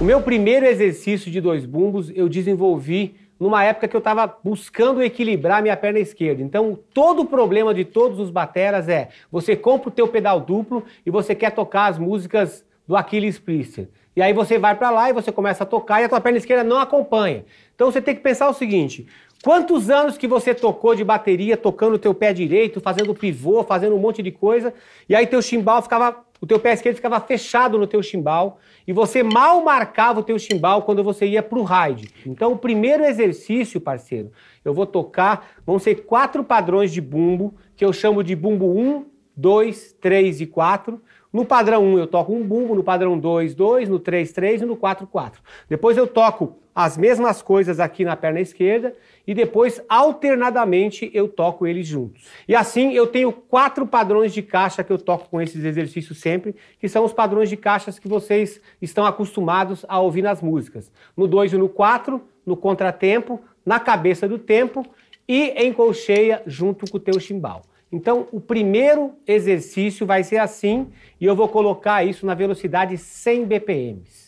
O meu primeiro exercício de dois bumbos eu desenvolvi numa época que eu estava buscando equilibrar minha perna esquerda. Então, todo o problema de todos os bateras é você compra o teu pedal duplo e você quer tocar as músicas do Achilles Priester. E aí você vai para lá e você começa a tocar e a tua perna esquerda não acompanha. Então você tem que pensar o seguinte, Quantos anos que você tocou de bateria, tocando o teu pé direito, fazendo pivô, fazendo um monte de coisa, e aí teu chimbal ficava, o teu pé esquerdo ficava fechado no teu chimbal, e você mal marcava o teu chimbal quando você ia pro ride. Então, o primeiro exercício, parceiro, eu vou tocar, vão ser quatro padrões de bumbo, que eu chamo de bumbo 1, 2, 3 e 4, no padrão 1 eu toco um bumbo, no padrão 2, 2, no 3, 3 e no 4, 4. Depois eu toco as mesmas coisas aqui na perna esquerda e depois alternadamente eu toco eles juntos. E assim eu tenho quatro padrões de caixa que eu toco com esses exercícios sempre, que são os padrões de caixas que vocês estão acostumados a ouvir nas músicas. No 2 e no 4, no contratempo, na cabeça do tempo e em colcheia junto com o teu chimbal. Então, o primeiro exercício vai ser assim e eu vou colocar isso na velocidade 100 BPMs.